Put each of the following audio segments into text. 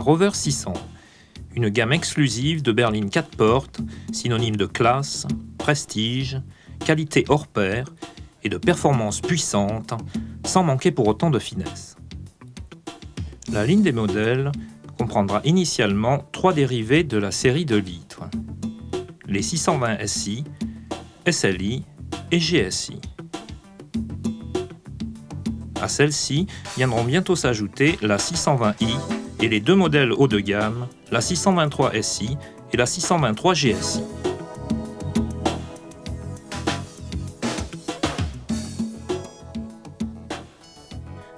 Rover 600, une gamme exclusive de berlines 4 portes, synonyme de classe, prestige, qualité hors pair et de performance puissante, sans manquer pour autant de finesse. La ligne des modèles comprendra initialement trois dérivés de la série de litres, les 620 SI, SLI et GSI. À celle-ci viendront bientôt s'ajouter la 620i et les deux modèles haut de gamme, la 623 SI et la 623 GSI.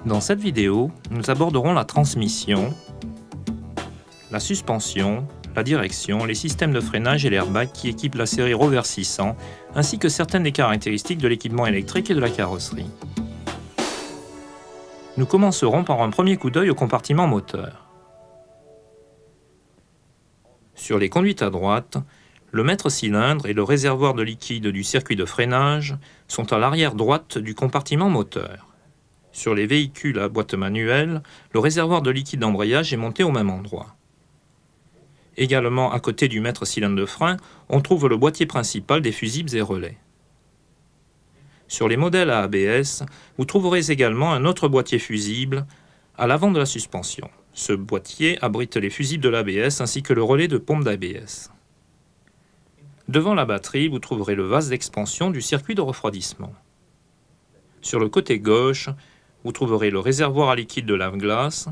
Dans cette vidéo, nous aborderons la transmission, la suspension, la direction, les systèmes de freinage et l'airbag qui équipent la série Rover 600, ainsi que certaines des caractéristiques de l'équipement électrique et de la carrosserie. Nous commencerons par un premier coup d'œil au compartiment moteur. Sur les conduites à droite, le maître cylindre et le réservoir de liquide du circuit de freinage sont à l'arrière droite du compartiment moteur. Sur les véhicules à boîte manuelle, le réservoir de liquide d'embrayage est monté au même endroit. Également à côté du maître cylindre de frein, on trouve le boîtier principal des fusibles et relais. Sur les modèles à ABS, vous trouverez également un autre boîtier fusible à l'avant de la suspension. Ce boîtier abrite les fusibles de l'ABS ainsi que le relais de pompe d'ABS. Devant la batterie, vous trouverez le vase d'expansion du circuit de refroidissement. Sur le côté gauche, vous trouverez le réservoir à liquide de lave-glace,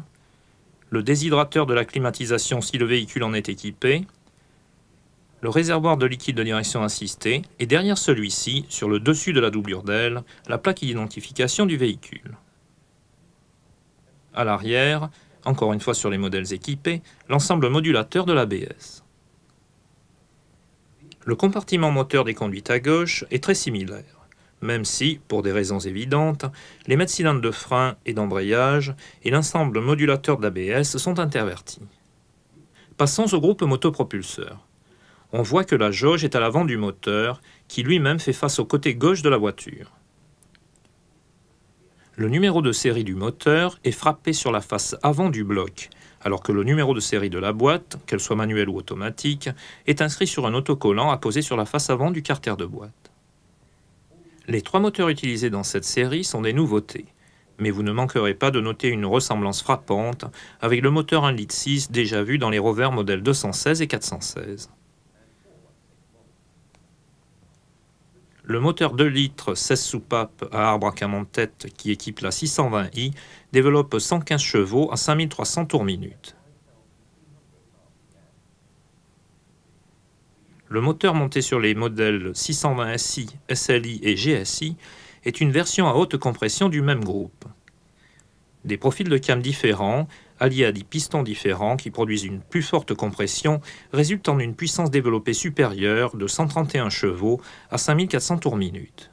le déshydrateur de la climatisation si le véhicule en est équipé, le réservoir de liquide de direction assistée et derrière celui-ci, sur le dessus de la doublure d'aile, la plaque d'identification du véhicule. À l'arrière, encore une fois sur les modèles équipés, l'ensemble modulateur de l'ABS. Le compartiment moteur des conduites à gauche est très similaire, même si, pour des raisons évidentes, les mètres de frein et d'embrayage et l'ensemble modulateur de l'ABS sont intervertis. Passons au groupe motopropulseur. On voit que la jauge est à l'avant du moteur, qui lui-même fait face au côté gauche de la voiture. Le numéro de série du moteur est frappé sur la face avant du bloc, alors que le numéro de série de la boîte, qu'elle soit manuelle ou automatique, est inscrit sur un autocollant apposé sur la face avant du carter de boîte. Les trois moteurs utilisés dans cette série sont des nouveautés, mais vous ne manquerez pas de noter une ressemblance frappante avec le moteur 1.6 déjà vu dans les rovers modèles 216 et 416. Le moteur 2 litres 16 soupapes à arbre à cam en tête qui équipe la 620i développe 115 chevaux à 5300 tours minute. Le moteur monté sur les modèles 620 SI, SLI et GSI est une version à haute compression du même groupe. Des profils de cam différents, alliés à des pistons différents qui produisent une plus forte compression, résulte en une puissance développée supérieure de 131 chevaux à 5400 tours minute.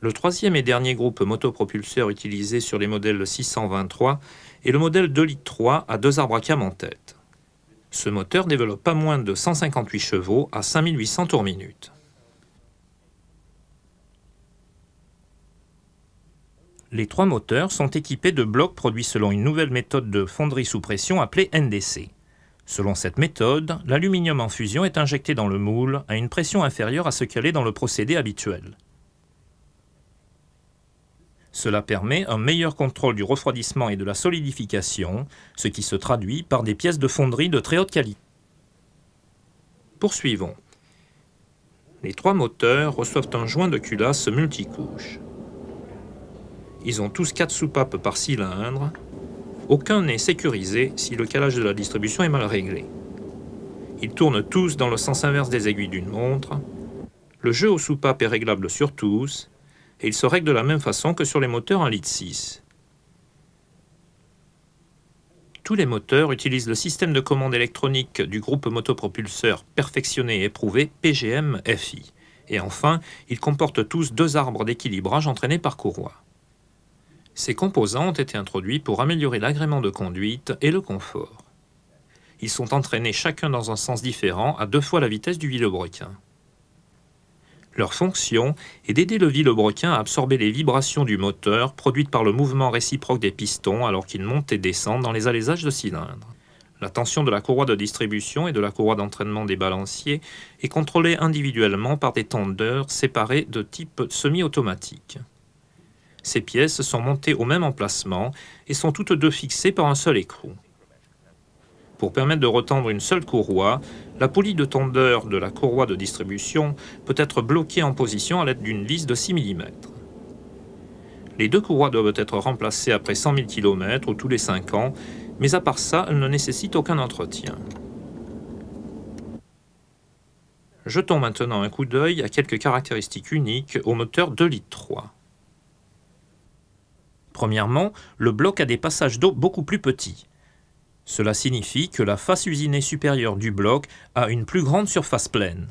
Le troisième et dernier groupe motopropulseur utilisé sur les modèles 623 est le modèle 2 litres 3 à deux arbres à cam en tête. Ce moteur développe pas moins de 158 chevaux à 5800 tours minute. Les trois moteurs sont équipés de blocs produits selon une nouvelle méthode de fonderie sous pression appelée NDC. Selon cette méthode, l'aluminium en fusion est injecté dans le moule à une pression inférieure à ce qu'elle est dans le procédé habituel. Cela permet un meilleur contrôle du refroidissement et de la solidification, ce qui se traduit par des pièces de fonderie de très haute qualité. Poursuivons. Les trois moteurs reçoivent un joint de culasse multicouche. Ils ont tous quatre soupapes par cylindre. Aucun n'est sécurisé si le calage de la distribution est mal réglé. Ils tournent tous dans le sens inverse des aiguilles d'une montre. Le jeu aux soupapes est réglable sur tous et il se règle de la même façon que sur les moteurs en litre 6. Tous les moteurs utilisent le système de commande électronique du groupe motopropulseur perfectionné et éprouvé PGM-FI. Et enfin, ils comportent tous deux arbres d'équilibrage entraînés par courroie. Ces composants ont été introduits pour améliorer l'agrément de conduite et le confort. Ils sont entraînés chacun dans un sens différent à deux fois la vitesse du vilebrequin. Leur fonction est d'aider le vilebrequin à absorber les vibrations du moteur produites par le mouvement réciproque des pistons alors qu'ils montent et descendent dans les alésages de cylindres. La tension de la courroie de distribution et de la courroie d'entraînement des balanciers est contrôlée individuellement par des tendeurs séparés de type semi-automatique. Ces pièces sont montées au même emplacement et sont toutes deux fixées par un seul écrou. Pour permettre de retendre une seule courroie, la poulie de tendeur de la courroie de distribution peut être bloquée en position à l'aide d'une vis de 6 mm. Les deux courroies doivent être remplacées après 100 000 km ou tous les 5 ans, mais à part ça, elles ne nécessitent aucun entretien. Jetons maintenant un coup d'œil à quelques caractéristiques uniques au moteur 2 litres 3. Premièrement, le bloc a des passages d'eau beaucoup plus petits. Cela signifie que la face usinée supérieure du bloc a une plus grande surface pleine.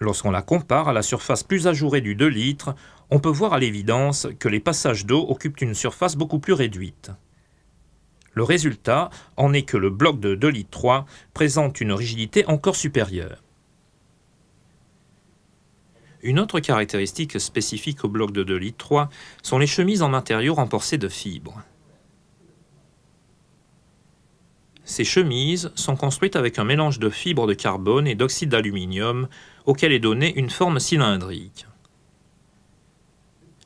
Lorsqu'on la compare à la surface plus ajourée du 2 litres, on peut voir à l'évidence que les passages d'eau occupent une surface beaucoup plus réduite. Le résultat en est que le bloc de 2 litres 3 présente une rigidité encore supérieure. Une autre caractéristique spécifique au bloc de 2 litres 3 sont les chemises en matériaux remportées de fibres. Ces chemises sont construites avec un mélange de fibres de carbone et d'oxyde d'aluminium auquel est donnée une forme cylindrique.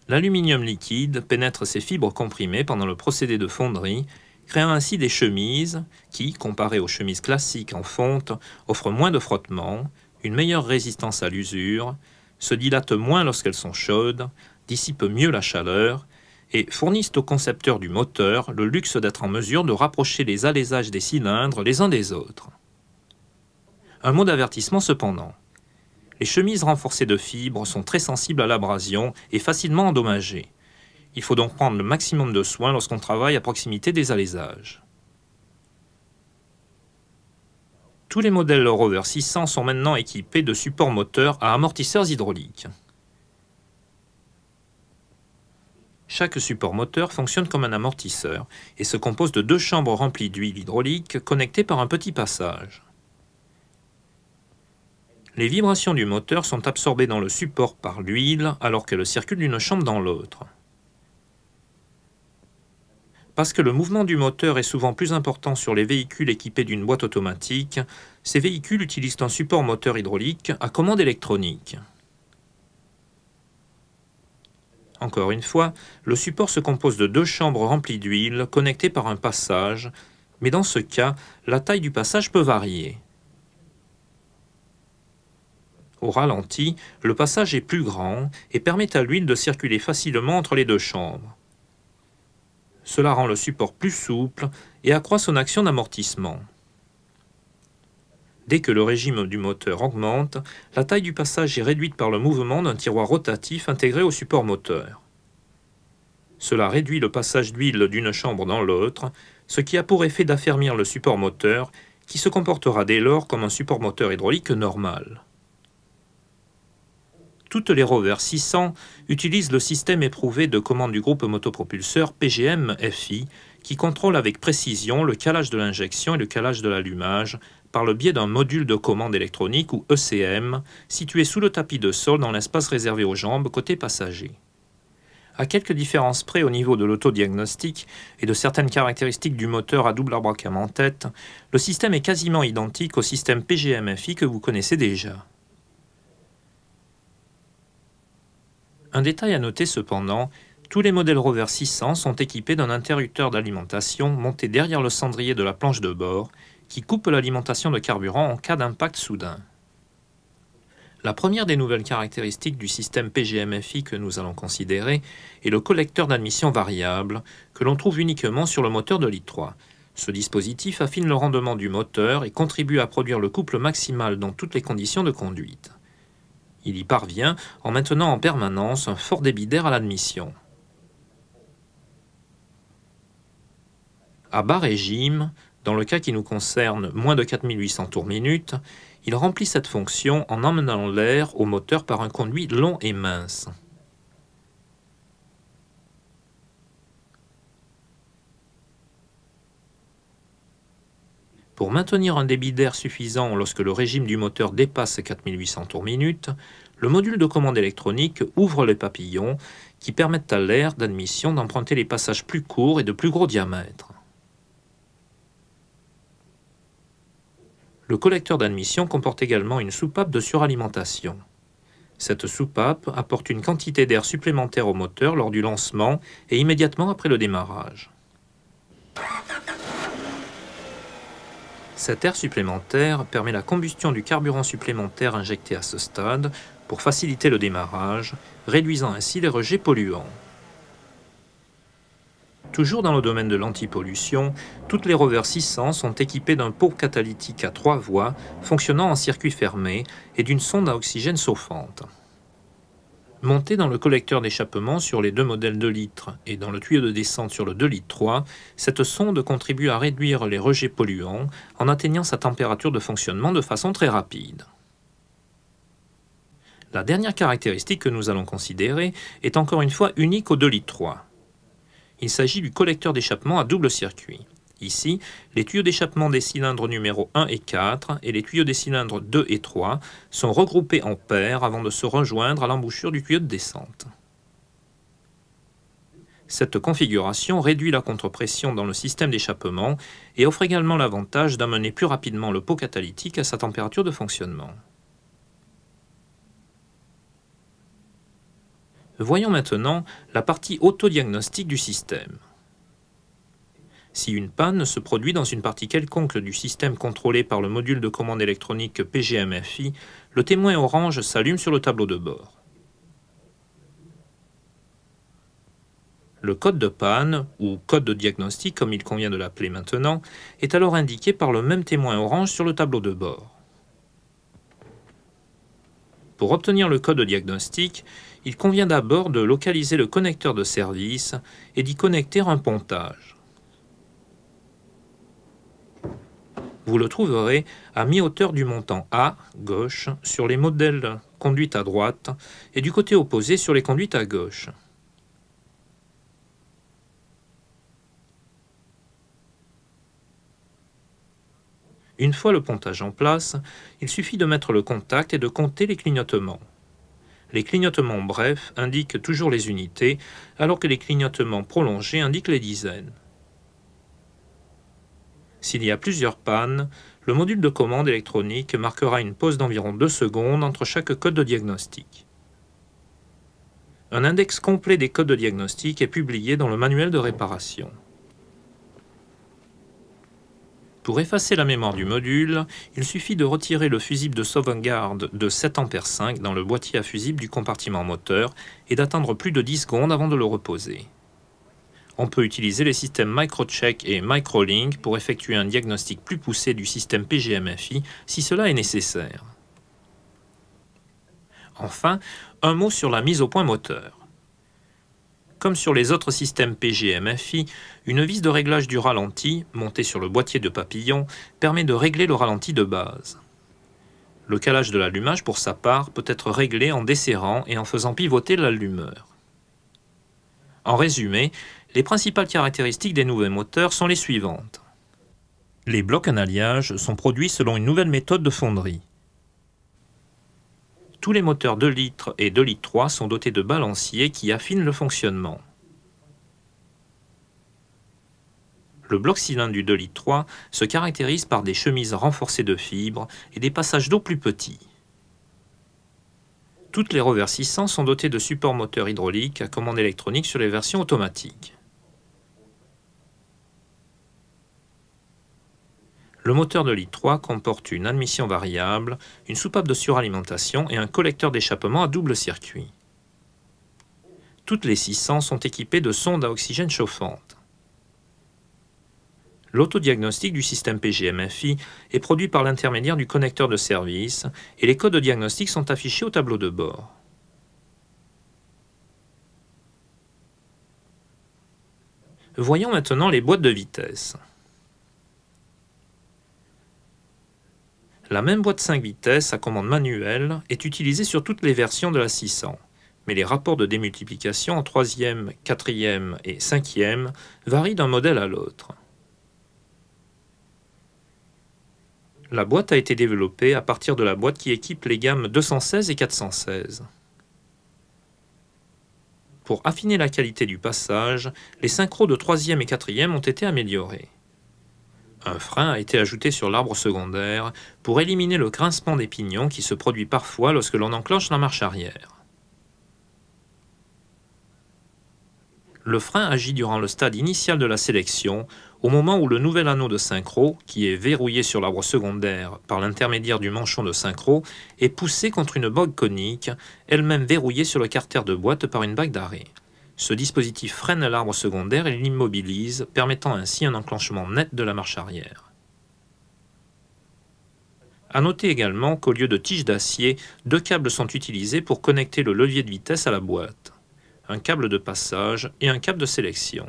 L'aluminium liquide pénètre ces fibres comprimées pendant le procédé de fonderie, créant ainsi des chemises qui, comparées aux chemises classiques en fonte, offrent moins de frottement, une meilleure résistance à l'usure, se dilatent moins lorsqu'elles sont chaudes, dissipent mieux la chaleur et fournissent au concepteur du moteur le luxe d'être en mesure de rapprocher les alésages des cylindres les uns des autres. Un mot d'avertissement cependant. Les chemises renforcées de fibres sont très sensibles à l'abrasion et facilement endommagées. Il faut donc prendre le maximum de soins lorsqu'on travaille à proximité des alésages. Tous les modèles Rover 600 sont maintenant équipés de supports moteurs à amortisseurs hydrauliques. Chaque support moteur fonctionne comme un amortisseur et se compose de deux chambres remplies d'huile hydraulique connectées par un petit passage. Les vibrations du moteur sont absorbées dans le support par l'huile alors qu'elles circulent d'une chambre dans l'autre. Parce que le mouvement du moteur est souvent plus important sur les véhicules équipés d'une boîte automatique, ces véhicules utilisent un support moteur hydraulique à commande électronique. Encore une fois, le support se compose de deux chambres remplies d'huile connectées par un passage, mais dans ce cas, la taille du passage peut varier. Au ralenti, le passage est plus grand et permet à l'huile de circuler facilement entre les deux chambres. Cela rend le support plus souple et accroît son action d'amortissement. Dès que le régime du moteur augmente, la taille du passage est réduite par le mouvement d'un tiroir rotatif intégré au support moteur. Cela réduit le passage d'huile d'une chambre dans l'autre, ce qui a pour effet d'affermir le support moteur, qui se comportera dès lors comme un support moteur hydraulique normal. Toutes les Rover 600 utilisent le système éprouvé de commande du groupe motopropulseur PGM-FI qui contrôle avec précision le calage de l'injection et le calage de l'allumage par le biais d'un module de commande électronique ou ECM situé sous le tapis de sol dans l'espace réservé aux jambes côté passager. À quelques différences près au niveau de l'autodiagnostic et de certaines caractéristiques du moteur à double arbre à cam en tête, le système est quasiment identique au système PGM-FI que vous connaissez déjà. Un détail à noter cependant, tous les modèles Rover 600 sont équipés d'un interrupteur d'alimentation monté derrière le cendrier de la planche de bord qui coupe l'alimentation de carburant en cas d'impact soudain. La première des nouvelles caractéristiques du système PGMFI que nous allons considérer est le collecteur d'admission variable que l'on trouve uniquement sur le moteur de l'IT3. Ce dispositif affine le rendement du moteur et contribue à produire le couple maximal dans toutes les conditions de conduite. Il y parvient en maintenant en permanence un fort débit d'air à l'admission. À bas régime, dans le cas qui nous concerne moins de 4800 tours minute, il remplit cette fonction en emmenant l'air au moteur par un conduit long et mince. Pour maintenir un débit d'air suffisant lorsque le régime du moteur dépasse 4800 tours minute, le module de commande électronique ouvre les papillons qui permettent à l'air d'admission d'emprunter les passages plus courts et de plus gros diamètre. Le collecteur d'admission comporte également une soupape de suralimentation. Cette soupape apporte une quantité d'air supplémentaire au moteur lors du lancement et immédiatement après le démarrage. Cette air supplémentaire permet la combustion du carburant supplémentaire injecté à ce stade pour faciliter le démarrage, réduisant ainsi les rejets polluants. Toujours dans le domaine de l'antipollution, toutes les rovers 600 sont équipées d'un pot catalytique à trois voies fonctionnant en circuit fermé et d'une sonde à oxygène chauffante. Monté dans le collecteur d'échappement sur les deux modèles 2 litres et dans le tuyau de descente sur le 2 litres 3, cette sonde contribue à réduire les rejets polluants en atteignant sa température de fonctionnement de façon très rapide. La dernière caractéristique que nous allons considérer est encore une fois unique au 2 litres 3. Il s'agit du collecteur d'échappement à double circuit ici, les tuyaux d'échappement des cylindres numéro 1 et 4 et les tuyaux des cylindres 2 et 3 sont regroupés en paires avant de se rejoindre à l'embouchure du tuyau de descente. Cette configuration réduit la contrepression dans le système d'échappement et offre également l'avantage d'amener plus rapidement le pot catalytique à sa température de fonctionnement. Voyons maintenant la partie autodiagnostique du système. Si une panne se produit dans une partie quelconque du système contrôlé par le module de commande électronique PGMFI, le témoin orange s'allume sur le tableau de bord. Le code de panne, ou code de diagnostic comme il convient de l'appeler maintenant, est alors indiqué par le même témoin orange sur le tableau de bord. Pour obtenir le code de diagnostic, il convient d'abord de localiser le connecteur de service et d'y connecter un pontage. Vous le trouverez à mi-hauteur du montant A, gauche, sur les modèles conduite à droite et du côté opposé sur les conduites à gauche. Une fois le pontage en place, il suffit de mettre le contact et de compter les clignotements. Les clignotements brefs indiquent toujours les unités, alors que les clignotements prolongés indiquent les dizaines. S'il y a plusieurs pannes, le module de commande électronique marquera une pause d'environ 2 secondes entre chaque code de diagnostic. Un index complet des codes de diagnostic est publié dans le manuel de réparation. Pour effacer la mémoire du module, il suffit de retirer le fusible de sauvegarde de 7 A dans le boîtier à fusible du compartiment moteur et d'attendre plus de 10 secondes avant de le reposer. On peut utiliser les systèmes MicroCheck et MicroLink pour effectuer un diagnostic plus poussé du système PGMFI si cela est nécessaire. Enfin, un mot sur la mise au point moteur. Comme sur les autres systèmes PGMFI, une vis de réglage du ralenti, montée sur le boîtier de papillon, permet de régler le ralenti de base. Le calage de l'allumage, pour sa part, peut être réglé en desserrant et en faisant pivoter l'allumeur. En résumé, les principales caractéristiques des nouveaux moteurs sont les suivantes. Les blocs en alliage sont produits selon une nouvelle méthode de fonderie. Tous les moteurs 2 litres et 2 litres 3 sont dotés de balanciers qui affinent le fonctionnement. Le bloc cylindre du 2 litres 3 se caractérise par des chemises renforcées de fibres et des passages d'eau plus petits. Toutes les reversissants sont dotées de supports moteurs hydrauliques à commande électronique sur les versions automatiques. Le moteur de l'I3 comporte une admission variable, une soupape de suralimentation et un collecteur d'échappement à double circuit. Toutes les 600 sont équipées de sondes à oxygène chauffante. L'autodiagnostic du système PGMFI est produit par l'intermédiaire du connecteur de service et les codes de diagnostic sont affichés au tableau de bord. Voyons maintenant les boîtes de vitesse. La même boîte 5 vitesses à commande manuelle est utilisée sur toutes les versions de la 600, mais les rapports de démultiplication en 3e, 4e et 5e varient d'un modèle à l'autre. La boîte a été développée à partir de la boîte qui équipe les gammes 216 et 416. Pour affiner la qualité du passage, les synchros de 3e et 4e ont été améliorés. Un frein a été ajouté sur l'arbre secondaire pour éliminer le grincement des pignons qui se produit parfois lorsque l'on enclenche la marche arrière. Le frein agit durant le stade initial de la sélection, au moment où le nouvel anneau de synchro, qui est verrouillé sur l'arbre secondaire par l'intermédiaire du manchon de synchro, est poussé contre une bogue conique, elle-même verrouillée sur le carter de boîte par une bague d'arrêt. Ce dispositif freine l'arbre secondaire et l'immobilise, permettant ainsi un enclenchement net de la marche arrière. À noter également qu'au lieu de tiges d'acier, deux câbles sont utilisés pour connecter le levier de vitesse à la boîte, un câble de passage et un câble de sélection.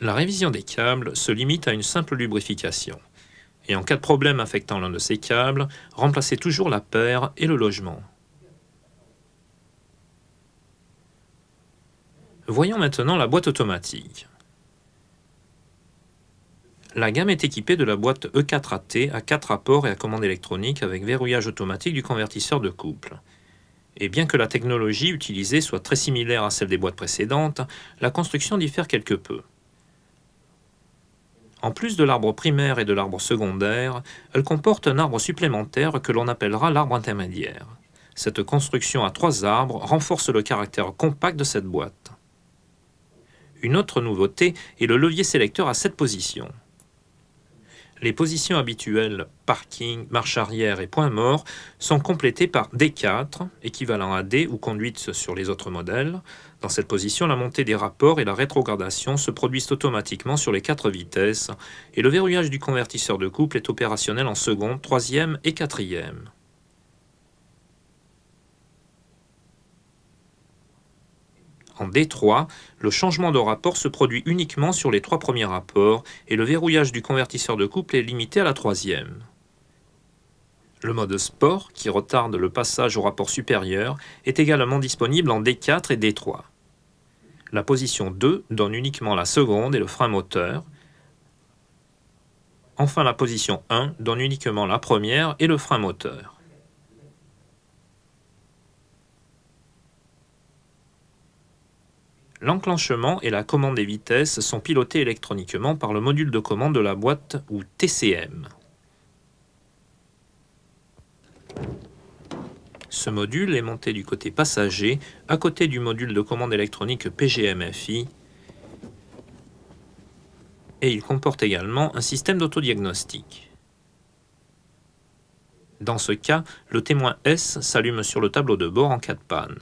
La révision des câbles se limite à une simple lubrification, et en cas de problème affectant l'un de ces câbles, remplacez toujours la paire et le logement. Voyons maintenant la boîte automatique. La gamme est équipée de la boîte E4AT à 4 rapports et à commande électronique avec verrouillage automatique du convertisseur de couple. Et bien que la technologie utilisée soit très similaire à celle des boîtes précédentes, la construction diffère quelque peu. En plus de l'arbre primaire et de l'arbre secondaire, elle comporte un arbre supplémentaire que l'on appellera l'arbre intermédiaire. Cette construction à trois arbres renforce le caractère compact de cette boîte. Une autre nouveauté est le levier sélecteur à cette position. Les positions habituelles parking, marche arrière et point mort sont complétées par D4, équivalent à D ou conduite sur les autres modèles. Dans cette position, la montée des rapports et la rétrogradation se produisent automatiquement sur les quatre vitesses et le verrouillage du convertisseur de couple est opérationnel en seconde, troisième et quatrième. En D3, le changement de rapport se produit uniquement sur les trois premiers rapports et le verrouillage du convertisseur de couple est limité à la troisième. Le mode sport, qui retarde le passage au rapport supérieur, est également disponible en D4 et D3. La position 2 donne uniquement la seconde et le frein moteur. Enfin, la position 1 donne uniquement la première et le frein moteur. L'enclenchement et la commande des vitesses sont pilotés électroniquement par le module de commande de la boîte ou TCM. Ce module est monté du côté passager, à côté du module de commande électronique PGMFI, et il comporte également un système d'autodiagnostic. Dans ce cas, le témoin S s'allume sur le tableau de bord en cas de panne.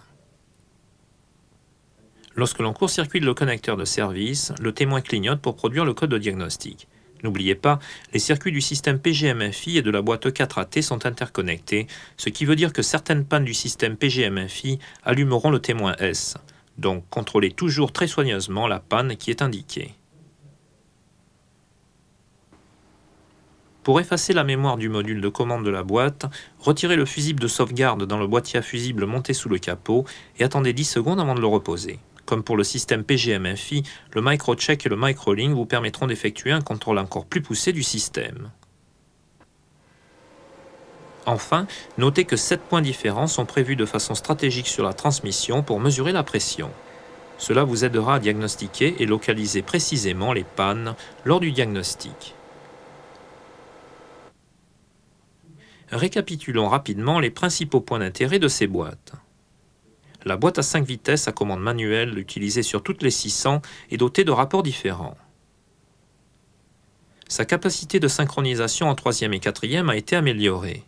Lorsque l'on court-circuite le connecteur de service, le témoin clignote pour produire le code de diagnostic. N'oubliez pas, les circuits du système PGMFI et de la boîte 4AT sont interconnectés, ce qui veut dire que certaines pannes du système PGMFI allumeront le témoin S. Donc contrôlez toujours très soigneusement la panne qui est indiquée. Pour effacer la mémoire du module de commande de la boîte, retirez le fusible de sauvegarde dans le boîtier à fusible monté sous le capot et attendez 10 secondes avant de le reposer comme pour le système PGM Infi, le microcheck et le microlink vous permettront d'effectuer un contrôle encore plus poussé du système. Enfin, notez que 7 points différents sont prévus de façon stratégique sur la transmission pour mesurer la pression. Cela vous aidera à diagnostiquer et localiser précisément les pannes lors du diagnostic. Récapitulons rapidement les principaux points d'intérêt de ces boîtes. La boîte à 5 vitesses à commande manuelle utilisée sur toutes les 600 est dotée de rapports différents. Sa capacité de synchronisation en 3e et 4e a été améliorée.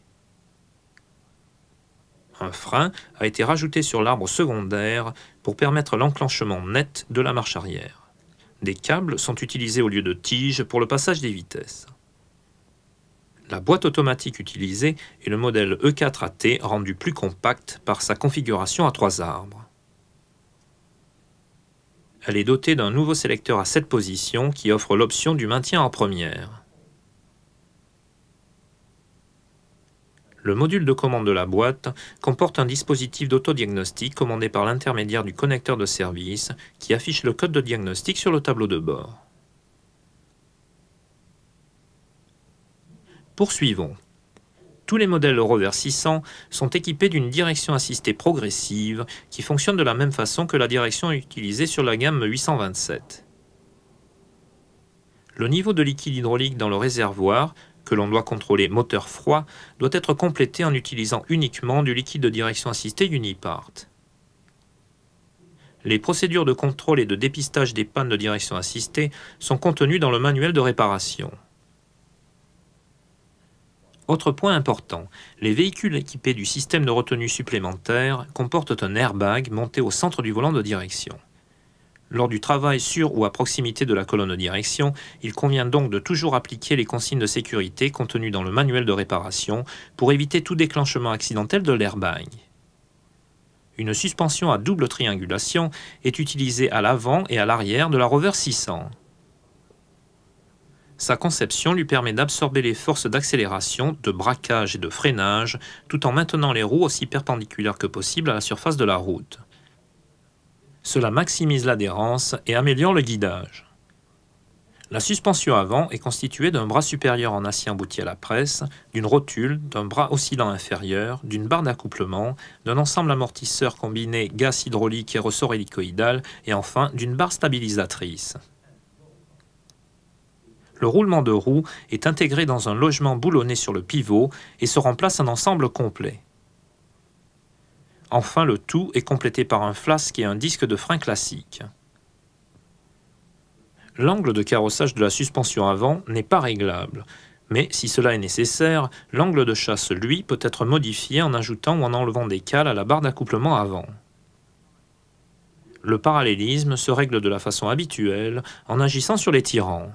Un frein a été rajouté sur l'arbre secondaire pour permettre l'enclenchement net de la marche arrière. Des câbles sont utilisés au lieu de tiges pour le passage des vitesses. La boîte automatique utilisée est le modèle E4AT rendu plus compact par sa configuration à trois arbres. Elle est dotée d'un nouveau sélecteur à 7 positions qui offre l'option du maintien en première. Le module de commande de la boîte comporte un dispositif d'autodiagnostic commandé par l'intermédiaire du connecteur de service qui affiche le code de diagnostic sur le tableau de bord. Poursuivons. Tous les modèles Rover 600 sont équipés d'une direction assistée progressive qui fonctionne de la même façon que la direction utilisée sur la gamme 827. Le niveau de liquide hydraulique dans le réservoir, que l'on doit contrôler moteur froid, doit être complété en utilisant uniquement du liquide de direction assistée Unipart. Les procédures de contrôle et de dépistage des pannes de direction assistée sont contenues dans le manuel de réparation. Autre point important, les véhicules équipés du système de retenue supplémentaire comportent un airbag monté au centre du volant de direction. Lors du travail sur ou à proximité de la colonne de direction, il convient donc de toujours appliquer les consignes de sécurité contenues dans le manuel de réparation pour éviter tout déclenchement accidentel de l'airbag. Une suspension à double triangulation est utilisée à l'avant et à l'arrière de la Rover 600. Sa conception lui permet d'absorber les forces d'accélération, de braquage et de freinage, tout en maintenant les roues aussi perpendiculaires que possible à la surface de la route. Cela maximise l'adhérence et améliore le guidage. La suspension avant est constituée d'un bras supérieur en acier embouti à la presse, d'une rotule, d'un bras oscillant inférieur, d'une barre d'accouplement, d'un ensemble amortisseur combiné gaz hydraulique et ressort hélicoïdal, et enfin d'une barre stabilisatrice le roulement de roue est intégré dans un logement boulonné sur le pivot et se remplace un ensemble complet. Enfin, le tout est complété par un flasque et un disque de frein classique. L'angle de carrossage de la suspension avant n'est pas réglable, mais si cela est nécessaire, l'angle de chasse, lui, peut être modifié en ajoutant ou en enlevant des cales à la barre d'accouplement avant. Le parallélisme se règle de la façon habituelle en agissant sur les tirants.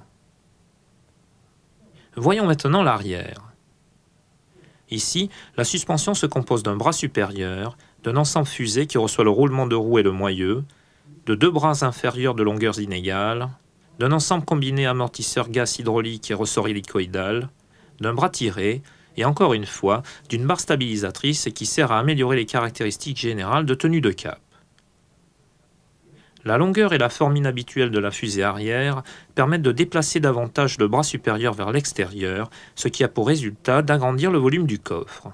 Voyons maintenant l'arrière. Ici, la suspension se compose d'un bras supérieur, d'un ensemble fusée qui reçoit le roulement de roue et le moyeu, de deux bras inférieurs de longueurs inégales, d'un ensemble combiné amortisseur gaz hydraulique et ressort hélicoïdal, d'un bras tiré et encore une fois d'une barre stabilisatrice qui sert à améliorer les caractéristiques générales de tenue de cap. La longueur et la forme inhabituelle de la fusée arrière permettent de déplacer davantage le bras supérieur vers l'extérieur, ce qui a pour résultat d'agrandir le volume du coffre.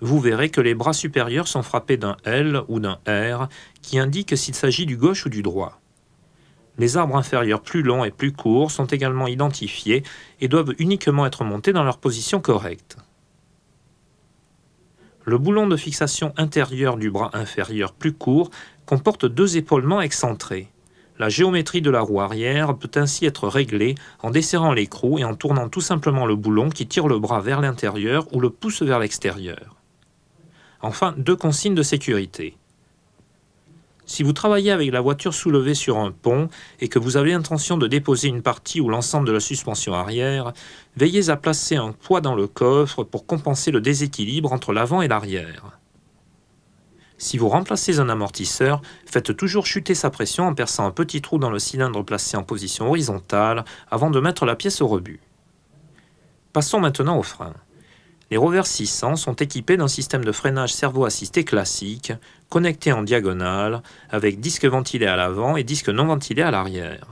Vous verrez que les bras supérieurs sont frappés d'un L ou d'un R qui indique s'il s'agit du gauche ou du droit. Les arbres inférieurs plus longs et plus courts sont également identifiés et doivent uniquement être montés dans leur position correcte. Le boulon de fixation intérieur du bras inférieur plus court comporte deux épaulements excentrés. La géométrie de la roue arrière peut ainsi être réglée en desserrant l'écrou et en tournant tout simplement le boulon qui tire le bras vers l'intérieur ou le pousse vers l'extérieur. Enfin, deux consignes de sécurité. Si vous travaillez avec la voiture soulevée sur un pont et que vous avez l'intention de déposer une partie ou l'ensemble de la suspension arrière, veillez à placer un poids dans le coffre pour compenser le déséquilibre entre l'avant et l'arrière. Si vous remplacez un amortisseur, faites toujours chuter sa pression en perçant un petit trou dans le cylindre placé en position horizontale avant de mettre la pièce au rebut. Passons maintenant au frein. Les Rover 600 sont équipés d'un système de freinage servo-assisté classique, connecté en diagonale, avec disque ventilé à l'avant et disque non ventilé à l'arrière.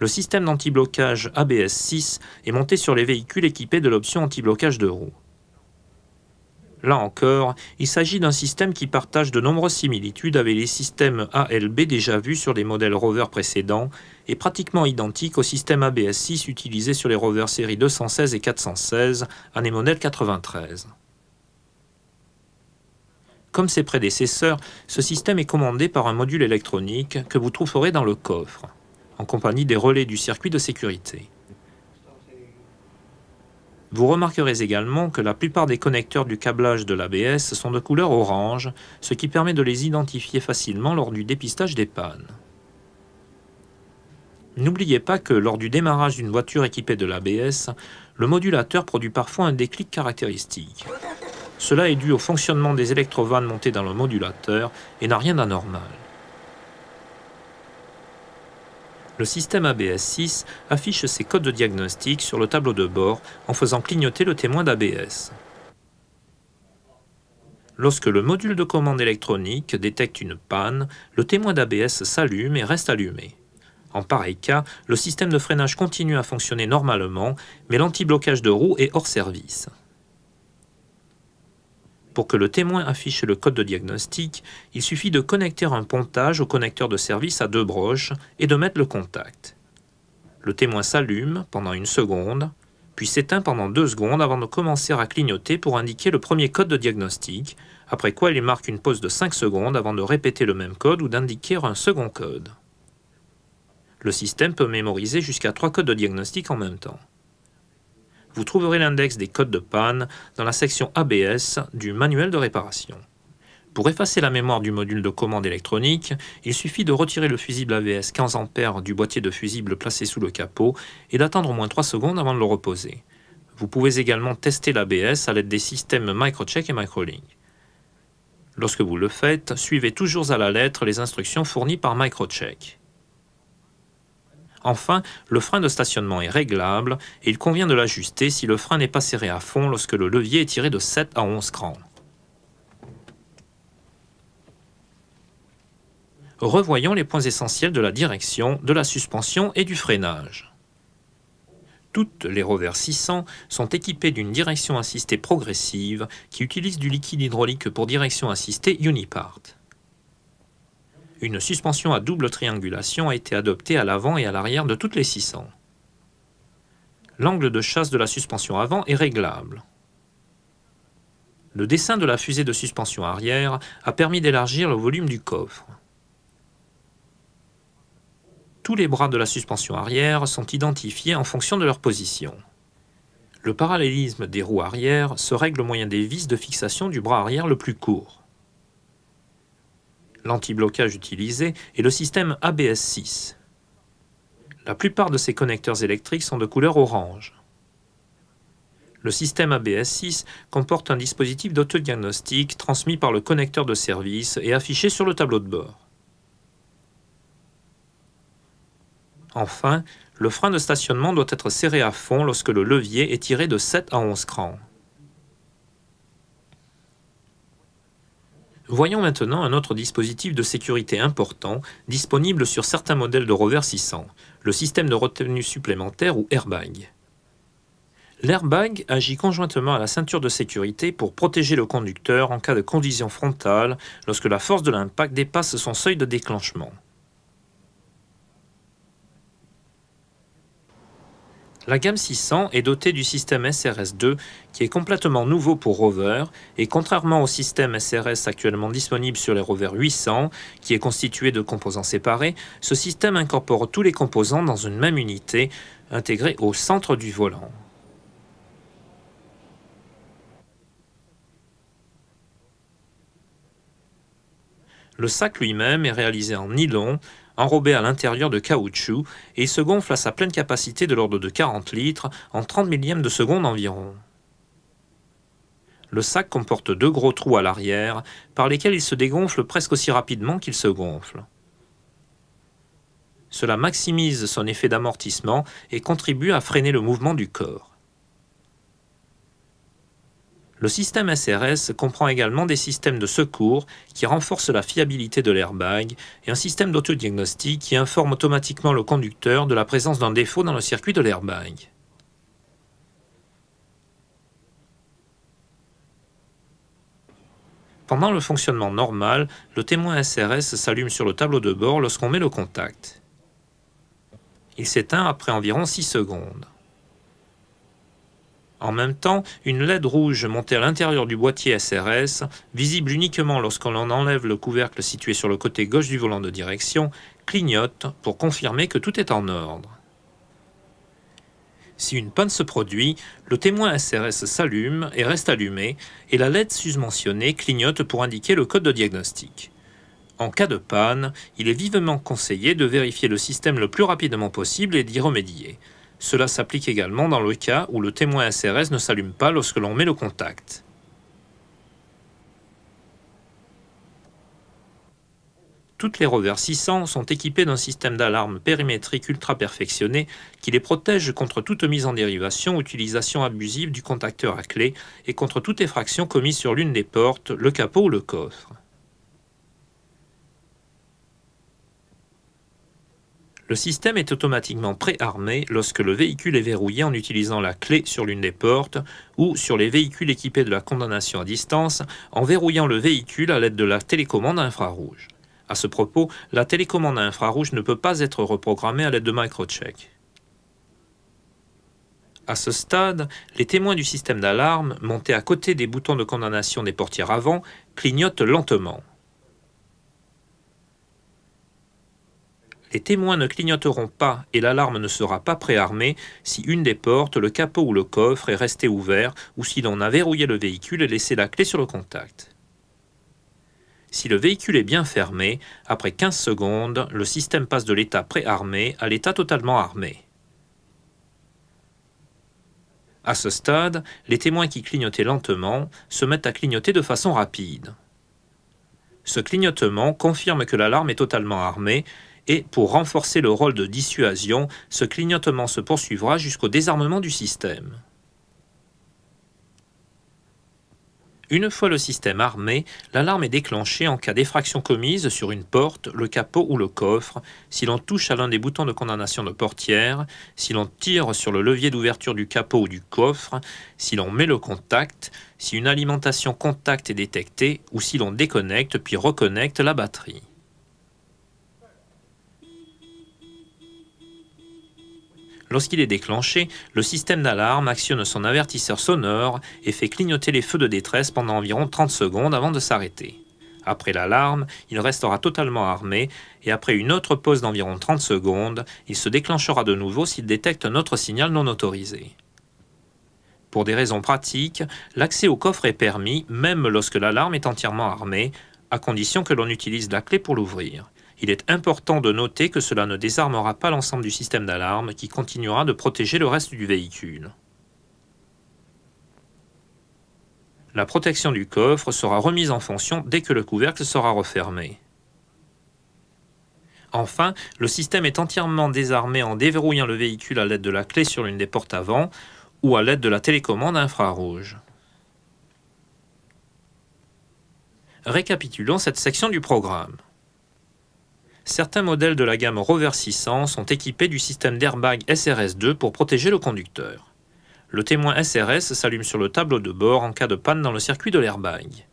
Le système d'anti-blocage ABS-6 est monté sur les véhicules équipés de l'option anti-blocage de roues. Là encore, il s'agit d'un système qui partage de nombreuses similitudes avec les systèmes ALB déjà vus sur les modèles rover précédents et pratiquement identique au système ABS-6 utilisé sur les rovers série 216 et 416, année modèle 93. Comme ses prédécesseurs, ce système est commandé par un module électronique que vous trouverez dans le coffre, en compagnie des relais du circuit de sécurité. Vous remarquerez également que la plupart des connecteurs du câblage de l'ABS sont de couleur orange, ce qui permet de les identifier facilement lors du dépistage des pannes. N'oubliez pas que lors du démarrage d'une voiture équipée de l'ABS, le modulateur produit parfois un déclic caractéristique. Cela est dû au fonctionnement des électrovannes montées dans le modulateur et n'a rien d'anormal. Le système ABS6 affiche ses codes de diagnostic sur le tableau de bord en faisant clignoter le témoin d'ABS. Lorsque le module de commande électronique détecte une panne, le témoin d'ABS s'allume et reste allumé. En pareil cas, le système de freinage continue à fonctionner normalement, mais l'anti-blocage de roue est hors service. Pour que le témoin affiche le code de diagnostic, il suffit de connecter un pontage au connecteur de service à deux broches et de mettre le contact. Le témoin s'allume pendant une seconde, puis s'éteint pendant deux secondes avant de commencer à clignoter pour indiquer le premier code de diagnostic, après quoi il marque une pause de 5 secondes avant de répéter le même code ou d'indiquer un second code. Le système peut mémoriser jusqu'à trois codes de diagnostic en même temps. Vous trouverez l'index des codes de panne dans la section ABS du manuel de réparation. Pour effacer la mémoire du module de commande électronique, il suffit de retirer le fusible ABS 15 A du boîtier de fusible placé sous le capot et d'attendre au moins 3 secondes avant de le reposer. Vous pouvez également tester l'ABS à l'aide des systèmes MicroCheck et MicroLink. Lorsque vous le faites, suivez toujours à la lettre les instructions fournies par MicroCheck. Enfin, le frein de stationnement est réglable et il convient de l'ajuster si le frein n'est pas serré à fond lorsque le levier est tiré de 7 à 11 crans. Revoyons les points essentiels de la direction, de la suspension et du freinage. Toutes les Rover 600 sont équipées d'une direction assistée progressive qui utilise du liquide hydraulique pour direction assistée Unipart. Une suspension à double triangulation a été adoptée à l'avant et à l'arrière de toutes les 600. L'angle de chasse de la suspension avant est réglable. Le dessin de la fusée de suspension arrière a permis d'élargir le volume du coffre. Tous les bras de la suspension arrière sont identifiés en fonction de leur position. Le parallélisme des roues arrière se règle au moyen des vis de fixation du bras arrière le plus court l'anti-blocage utilisé est le système ABS6. La plupart de ces connecteurs électriques sont de couleur orange. Le système ABS6 comporte un dispositif d'autodiagnostic transmis par le connecteur de service et affiché sur le tableau de bord. Enfin, le frein de stationnement doit être serré à fond lorsque le levier est tiré de 7 à 11 crans. Voyons maintenant un autre dispositif de sécurité important disponible sur certains modèles de rover le système de retenue supplémentaire ou airbag. L'airbag agit conjointement à la ceinture de sécurité pour protéger le conducteur en cas de collision frontale lorsque la force de l'impact dépasse son seuil de déclenchement. La gamme 600 est dotée du système SRS2 qui est complètement nouveau pour Rover et contrairement au système SRS actuellement disponible sur les Rover 800 qui est constitué de composants séparés, ce système incorpore tous les composants dans une même unité intégrée au centre du volant. Le sac lui-même est réalisé en nylon enrobé à l'intérieur de caoutchouc et se gonfle à sa pleine capacité de l'ordre de 40 litres en 30 millièmes de seconde environ. Le sac comporte deux gros trous à l'arrière par lesquels il se dégonfle presque aussi rapidement qu'il se gonfle. Cela maximise son effet d'amortissement et contribue à freiner le mouvement du corps. Le système SRS comprend également des systèmes de secours qui renforcent la fiabilité de l'airbag et un système d'autodiagnostic qui informe automatiquement le conducteur de la présence d'un défaut dans le circuit de l'airbag. Pendant le fonctionnement normal, le témoin SRS s'allume sur le tableau de bord lorsqu'on met le contact. Il s'éteint après environ 6 secondes. En même temps, une LED rouge montée à l'intérieur du boîtier SRS, visible uniquement lorsqu'on en enlève le couvercle situé sur le côté gauche du volant de direction, clignote pour confirmer que tout est en ordre. Si une panne se produit, le témoin SRS s'allume et reste allumé, et la LED susmentionnée clignote pour indiquer le code de diagnostic. En cas de panne, il est vivement conseillé de vérifier le système le plus rapidement possible et d'y remédier. Cela s'applique également dans le cas où le témoin SRS ne s'allume pas lorsque l'on met le contact. Toutes les reversissants 600 sont équipées d'un système d'alarme périmétrique ultra perfectionné qui les protège contre toute mise en dérivation, utilisation abusive du contacteur à clé et contre toute effraction commise sur l'une des portes, le capot ou le coffre. Le système est automatiquement préarmé lorsque le véhicule est verrouillé en utilisant la clé sur l'une des portes ou sur les véhicules équipés de la condamnation à distance en verrouillant le véhicule à l'aide de la télécommande infrarouge. À ce propos, la télécommande infrarouge ne peut pas être reprogrammée à l'aide de microcheck. À ce stade, les témoins du système d'alarme, montés à côté des boutons de condamnation des portières avant, clignotent lentement. Les témoins ne clignoteront pas et l'alarme ne sera pas préarmée si une des portes, le capot ou le coffre est resté ouvert ou si l'on a verrouillé le véhicule et laissé la clé sur le contact. Si le véhicule est bien fermé, après 15 secondes, le système passe de l'état préarmé à l'état totalement armé. À ce stade, les témoins qui clignotaient lentement se mettent à clignoter de façon rapide. Ce clignotement confirme que l'alarme est totalement armée et pour renforcer le rôle de dissuasion, ce clignotement se poursuivra jusqu'au désarmement du système. Une fois le système armé, l'alarme est déclenchée en cas d'effraction commise sur une porte, le capot ou le coffre, si l'on touche à l'un des boutons de condamnation de portière, si l'on tire sur le levier d'ouverture du capot ou du coffre, si l'on met le contact, si une alimentation contact est détectée ou si l'on déconnecte puis reconnecte la batterie. Lorsqu'il est déclenché, le système d'alarme actionne son avertisseur sonore et fait clignoter les feux de détresse pendant environ 30 secondes avant de s'arrêter. Après l'alarme, il restera totalement armé et après une autre pause d'environ 30 secondes, il se déclenchera de nouveau s'il détecte un autre signal non autorisé. Pour des raisons pratiques, l'accès au coffre est permis même lorsque l'alarme est entièrement armée, à condition que l'on utilise la clé pour l'ouvrir. Il est important de noter que cela ne désarmera pas l'ensemble du système d'alarme qui continuera de protéger le reste du véhicule. La protection du coffre sera remise en fonction dès que le couvercle sera refermé. Enfin, le système est entièrement désarmé en déverrouillant le véhicule à l'aide de la clé sur l'une des portes avant ou à l'aide de la télécommande infrarouge. Récapitulons cette section du programme certains modèles de la gamme Rover 600 sont équipés du système d'airbag SRS2 pour protéger le conducteur. Le témoin SRS s'allume sur le tableau de bord en cas de panne dans le circuit de l'airbag.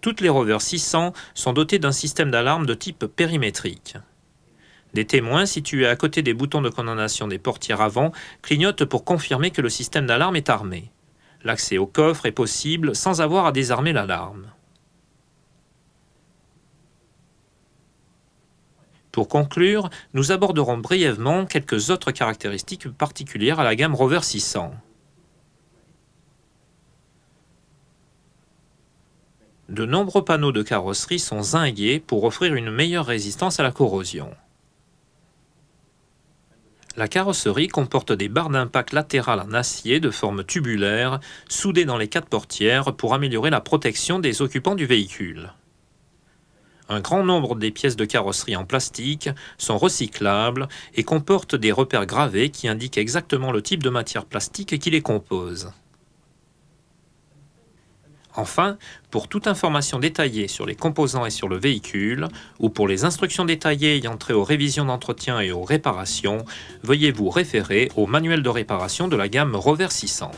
Toutes les Rover 600 sont dotées d'un système d'alarme de type périmétrique. Des témoins situés à côté des boutons de condamnation des portières avant clignotent pour confirmer que le système d'alarme est armé. L'accès au coffre est possible sans avoir à désarmer l'alarme. Pour conclure, nous aborderons brièvement quelques autres caractéristiques particulières à la gamme Rover 600. De nombreux panneaux de carrosserie sont zingués pour offrir une meilleure résistance à la corrosion. La carrosserie comporte des barres d'impact latérales en acier de forme tubulaire, soudées dans les quatre portières pour améliorer la protection des occupants du véhicule. Un grand nombre des pièces de carrosserie en plastique sont recyclables et comportent des repères gravés qui indiquent exactement le type de matière plastique qui les compose. Enfin, pour toute information détaillée sur les composants et sur le véhicule, ou pour les instructions détaillées ayant trait aux révisions d'entretien et aux réparations, veuillez vous référer au manuel de réparation de la gamme reversissant.